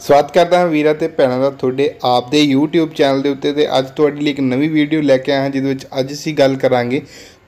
ਸਵਾਗਤ ਕਰਦਾ ਹਾਂ ਵੀਰਾਂ ਤੇ ਭੈਣਾਂ ਦਾ ਤੁਹਾਡੇ ਆਪ ਦੇ YouTube ਚੈਨਲ ਦੇ ਉੱਤੇ ਤੇ ਅੱਜ ਤੁਹਾਡੇ ਲਈ ਇੱਕ ਨਵੀਂ ਵੀਡੀਓ ਲੈ ਕੇ ਆਇਆ ਹਾਂ ਜਿਹਦੇ ਵਿੱਚ ਅੱਜ ਅਸੀਂ ਗੱਲ ਕਰਾਂਗੇ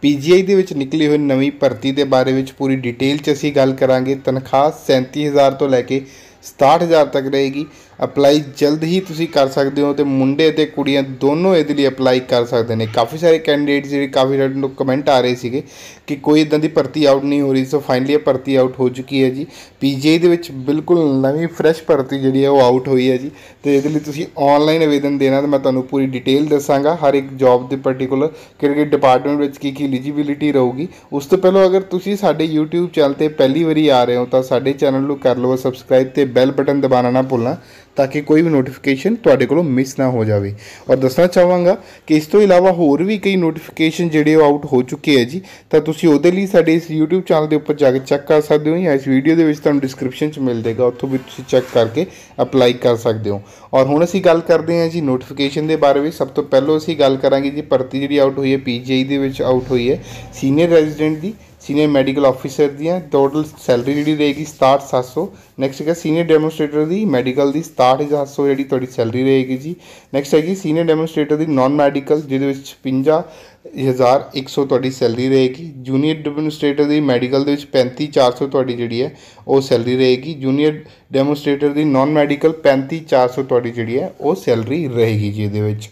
PGI ਦੇ ਵਿੱਚ ਨਿਕਲੀ ਹੋਈ ਨਵੀਂ ਭਰਤੀ ਦੇ ਬਾਰੇ ਵਿੱਚ ਪੂਰੀ ਡਿਟੇਲ 'ਚ ਅਸੀਂ ਗੱਲ ਕਰਾਂਗੇ ਤਨਖਾਹ 37000 ਤੋਂ ਲੈ ਕੇ 67000 ਤੱਕ ਰਹੇਗੀ ਅਪਲਾਈ ਜਲਦ ਹੀ ਤੁਸੀਂ ਕਰ ਸਕਦੇ ਹੋ ਤੇ ਮੁੰਡੇ ਤੇ ਕੁੜੀਆਂ ਦੋਨੋਂ ਇਹਦੇ ਲਈ ਅਪਲਾਈ ਕਰ ਸਕਦੇ ਨੇ ਕਾਫੀ ਸਾਰੇ ਕੈਂਡੀਡੇਟ ਜਿਹੜੇ ਕਾਫੀ ਸਾਰੇ ਕਮੈਂਟ ਆ ਰਹੇ ਸੀਗੇ ਕਿ ਕੋਈ ਇਦਾਂ ਦੀ ਭਰਤੀ ਆਊਟ ਨਹੀਂ ਹੋ ਰਹੀ ਸੋ ਫਾਈਨਲੀ ਇਹ ਭਰਤੀ ਆਊਟ ਹੋ ਚੁੱਕੀ ਹੈ ਜੀ ਪੀਜੀਆਈ ਦੇ ਵਿੱਚ ਬਿਲਕੁਲ ਨਵੀਂ ਫਰੈਸ਼ ਭਰਤੀ ਜਿਹੜੀ ਹੈ ਉਹ ਆਊਟ ਹੋਈ ਹੈ ਜੀ ਤੇ ਇਹਦੇ ਲਈ ਤੁਸੀਂ ਆਨਲਾਈਨ ਆਵੇਦਨ ਦੇਣਾ ਤੇ ਮੈਂ ਤੁਹਾਨੂੰ ਪੂਰੀ ਡਿਟੇਲ ਦੱਸਾਂਗਾ ਹਰ ਇੱਕ ਜੌਬ ਦੇ ਪਾਰਟਿਕੂਲਰ ਕਿਹੜੇ ਕਿ ਡਿਪਾਰਟਮੈਂਟ ਵਿੱਚ ਕੀ ਕੀ ਐਲੀਜੀਬਿਲਟੀ ਰਹੂਗੀ ਉਸ ਤੋਂ ਪਹਿਲਾਂ ਅਗਰ ਤੁਸੀਂ ਸਾਡੇ YouTube ਚੈਨਲ ਤੇ ਪਹਿਲੀ ਵਾਰੀ ਆ ਰਹੇ ਹੋ ਤਾਂ ਸਾਡੇ ਚੈਨਲ ਨੂੰ ਕਰ ਲਵੋ ਸਬਸਕ੍ਰਾਈਬ ਤੇ ਬੈਲ ਬਟਨ ਦਬਾਣਾ ਨਾ ਭੁੱਲਣਾ ਤਾਂ ਕਿ ਕੋਈ ਵੀ ਨੋਟੀਫਿਕੇਸ਼ਨ ਤੁਹਾਡੇ ਕੋਲੋਂ ਮਿਸ ਨਾ ਹੋ ਜਾਵੇ ਔਰ ਦੱਸਣਾ ਚਾਹਾਂਗਾ ਕਿ ਇਸ ਤੋਂ ਇਲਾਵਾ ਹੋਰ ਵੀ ਕਈ ਨੋਟੀਫਿਕੇਸ਼ਨ ਜਿਹੜੇ ਉਹ ਆਊਟ ਹੋ ਚੁੱਕੇ ਹੈ ਜੀ ਤਾਂ ਤੁਸੀਂ ਉਹਦੇ ਲਈ ਸਾਡੇ ਇਸ YouTube ਚੈਨਲ ਦੇ ਉੱਪਰ ਜਾ ਕੇ ਚੈੱਕ ਕਰ ਸਕਦੇ ਹੋ ਜਾਂ ਇਸ ਵੀਡੀਓ ਦੇ ਵਿੱਚ ਤੁਹਾਨੂੰ ਡਿਸਕ੍ਰਿਪਸ਼ਨ 'ਚ ਮਿਲ ਜਾਏਗਾ ਉੱਥੋਂ ਵੀ ਤੁਸੀਂ ਚੈੱਕ ਕਰਕੇ ਅਪਲਾਈ ਕਰ ਸਕਦੇ ਹੋ ਔਰ ਹੁਣ ਅਸੀਂ ਗੱਲ ਕਰਦੇ ਹਾਂ ਜੀ ਨੋਟੀਫਿਕੇਸ਼ਨ ਦੇ ਬਾਰੇ ਵਿੱਚ ਸਭ ਤੋਂ ਪਹਿਲਾਂ ਅਸੀਂ ਗੱਲ ਕਰਾਂਗੇ ਜੀ ਭਰਤੀ ਜਿਹੜੀ ਆਊਟ ਹੋਈ ਹੈ ਪੀਜੀਆਈ ਦੇ ਵਿੱਚ ਆਊਟ ਹੋਈ ਹੈ ਸੀਨੀਅਰ ਰੈਜ਼ੀਡੈਂਟ ਦੀ ਸੀਨੀਅਰ ਮੈਡੀਕਲ ਆਫੀਸਰ ਹੈ ਟੋਟਲ ਸੈਲਰੀ ਜਿਹੜੀ ਰਹੇਗੀ 67700 ਨੈਕਸਟ ਹੈਗਾ ਸੀਨੀਅਰ ਡੈਮੋਨਸਟ੍ਰੇਟਰ ਦੀ ਮੈਡੀਕਲ ਦੀ 67700 ਜਿਹੜੀ ਤੁਹਾਡੀ ਸੈਲਰੀ ਰਹੇਗੀ ਜੀ ਨੈਕਸਟ ਹੈਗੀ ਸੀਨੀਅਰ ਡੈਮੋਨਸਟ੍ਰੇਟਰ ਦੀ ਨਾਨ ਮੈਡੀਕਲ ਜਿਹਦੇ ਵਿੱਚ 56100 ਤੁਹਾਡੀ ਸੈਲਰੀ ਰਹੇਗੀ ਜੂਨੀਅਰ ਡੈਮੋਨਸਟ੍ਰੇਟਰ ਦੀ ਮੈਡੀਕਲ ਦੇ ਵਿੱਚ 35400 ਤੁਹਾਡੀ ਜਿਹੜੀ ਹੈ ਉਹ ਸੈਲਰੀ ਰਹੇਗੀ ਜੂਨੀਅਰ ਡੈਮੋਨਸਟ੍ਰੇਟਰ ਦੀ ਨਾਨ ਮੈਡੀਕਲ 35400 ਤੁਹਾਡੀ ਜਿਹੜੀ ਹੈ ਉਹ ਸੈਲਰੀ ਰਹੇਗੀ ਜੀ ਇਹਦੇ ਵਿੱਚ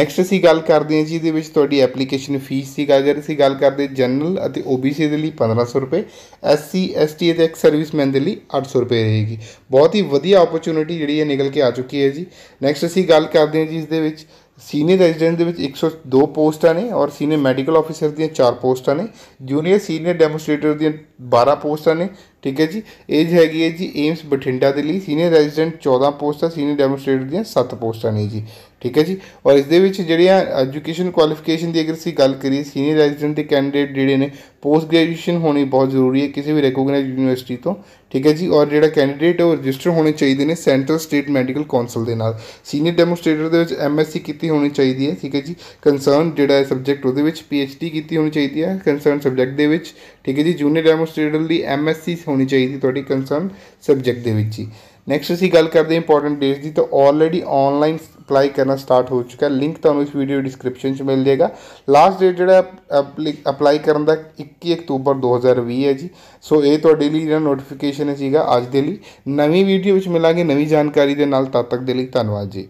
ਨੈਕਸਟ ਅਸੀਂ ਗੱਲ ਕਰਦੇ ਹਾਂ ਜੀ ਇਹਦੇ ਵਿੱਚ ਤੁਹਾਡੀ ਐਪਲੀਕੇਸ਼ਨ ਫੀਸ ਦੀ ਗੱਲ ਅਸੀਂ ਗੱਲ ਕਰਦੇ ਜਨਰਲ ਅਤੇ OBC ਦੇ ਲਈ 1500 ਰੁਪਏ ਐਸਸੀ ਐਸਟੀ ਦੇ ਇੱਕ ਸਰਵਿਸਮੈਨ ਦੇ ਲਈ 800 ਰੁਪਏ ਰਹੇਗੀ ਬਹੁਤ ਹੀ ਵਧੀਆ ਓਪਰਚ्युनिटी ਜਿਹੜੀ ਹੈ ਨਿਕਲ ਕੇ ਆ ਚੁੱਕੀ ਹੈ ਜੀ ਨੈਕਸਟ ਅਸੀਂ ਗੱਲ ਕਰਦੇ ਹਾਂ ਜੀ ਇਸ ਦੇ ਵਿੱਚ ਸੀਨੀਅਰ ਰੈਜ਼ੀਡੈਂਟ ਦੇ ਵਿੱਚ 102 ਪੋਸਟਾਂ ਨੇ ਔਰ ਸੀਨੀਅਰ ਮੈਡੀਕਲ ਆਫੀਸਰ ਦੀਆਂ 4 ਪੋਸਟਾਂ ਨੇ ਜੂਨੀਅਰ ਸੀਨੀਅਰ ਡੈਮੋਸਟ੍ਰੇਟਰ ਦੀਆਂ 12 ਪੋਸਟਾਂ ਨੇ ਠੀਕ ਹੈ ਜੀ ਏਜ ਹੈਗੀ ਹੈ ਜੀ ਏਮਸ ਬਠਿੰਡਾ ਦੇ ਲਈ ਸੀਨੀਅਰ ਰੈਜ਼ੀਡੈਂਟ 14 ਪੋਸਟਾਂ ਸੀਨੀਅਰ ਡੈਮੋਨਸਟ੍ਰੇਟਰ ਦੀਆਂ 7 ਪੋਸਟਾਂ ਨੇ ਜੀ ਠੀਕ ਹੈ ਜੀ ਔਰ ਇਸ ਦੇ ਵਿੱਚ ਜਿਹੜੀਆਂ ਐਜੂਕੇਸ਼ਨ ਕੁਆਲੀਫਿਕੇਸ਼ਨ ਦੀ ਅਗਰ ਅਸੀਂ ਗੱਲ ਕਰੀਏ ਸੀਨੀਅਰ ਰੈਜ਼ੀਡੈਂਟ ਦੇ ਕੈਂਡੀਡੇਟ ਜਿਹੜੇ ਨੇ ਪੋਸਟ ਗ੍ਰੈਜੂਏਸ਼ਨ ਹੋਣੀ ਬਹੁਤ ਜ਼ਰੂਰੀ ਹੈ ਕਿਸੇ ਵੀ ਰੈਕੋਗਨਾਈਜ਼ਡ ਯੂਨੀਵਰਸਿਟੀ ਤੋਂ ਠੀਕ ਹੈ ਜੀ ਔਰ ਜਿਹੜਾ ਕੈਂਡੀਡੇਟ ਉਹ ਰਜਿਸਟਰ ਹੋਣੇ ਚਾਹੀਦੇ ਨੇ ਸੈਂਟਰਲ ਸਟੇਟ ਮੈਡੀਕਲ ਕਾਉਂਸਲ ਦੇ ਨਾਲ ਸੀਨੀਅਰ ਡੈਮੋਨਸਟ੍ਰੇਟਰ ਦੇ ਵਿੱਚ ਐਮਐਸਸੀ ਕੀਤੀ ਹੋਣੀ ਚਾਹੀਦੀ ਹੈ ਠੀਕ ਹੈ ਜੀ ਕੰਸਰਨ ਜਿਹੜਾ ਹੈ ਸਬਜੈਕਟ ਉਹਦੇ ਵਿੱਚ ਪੀਐਚਡੀ ਕੀਤੀ ਹੋਣੀ ਚਾਹੀਦੀ ਹੈ ਕੰਸਰਨ ਸਬਜੈਕਟ ਦੇ ਵਿੱਚ ਠੀਕ ਹੈ ਜੀ ਜੂਨੀਅਰ ਡੈਮੋਨਸਟ੍ਰੇਟਰ ਦੀ ਐਮਐਸਸੀ ਹੋਣੀ ਚਾਹੀਦੀ ਤੁਹਾਡੀ ਕਨਸਰਨ ਸਬਜੈਕਟ ਦੇ ਵਿੱਚ ਹੀ ਨੈਕਸਟ ਅਸੀਂ ਗੱਲ ਕਰਦੇ ਹਾਂ ਇੰਪੋਰਟੈਂਟ ਡੇਟਸ ਦੀ ਤਾਂ ਆਲਰੇਡੀ ਆਨਲਾਈਨ ਅਪਲਾਈ ਕਰਨਾ ਸਟਾਰਟ ਹੋ ਚੁੱਕਾ ਹੈ ਲਿੰਕ ਤੁਹਾਨੂੰ ਇਸ ਵੀਡੀਓ ਡਿਸਕ੍ਰਿਪਸ਼ਨ 'ਚ ਮਿਲ ਜਾਏਗਾ ਲਾਸਟ ਡੇਟ ਜਿਹੜਾ ਅਪਲਾਈ ਕਰਨ ਦਾ 21 ਅਕਤੂਬਰ 2020 ਹੈ ਜੀ ਸੋ ਇਹ ਤੁਹਾਡੇ ਲਈ ਜਿਹੜਾ ਨੋਟੀਫਿਕੇਸ਼ਨ ਹੈ ਜੀਗਾ ਅੱਜ ਦੇ ਲਈ ਨਵੀਂ ਵੀਡੀਓ ਵਿੱਚ ਮਿਲਾਂਗੇ ਨਵੀਂ ਜਾਣਕਾਰੀ ਦੇ ਨਾਲ ਤਦ ਤੱਕ ਦੇ ਲਈ ਧੰਨਵਾਦ ਜੀ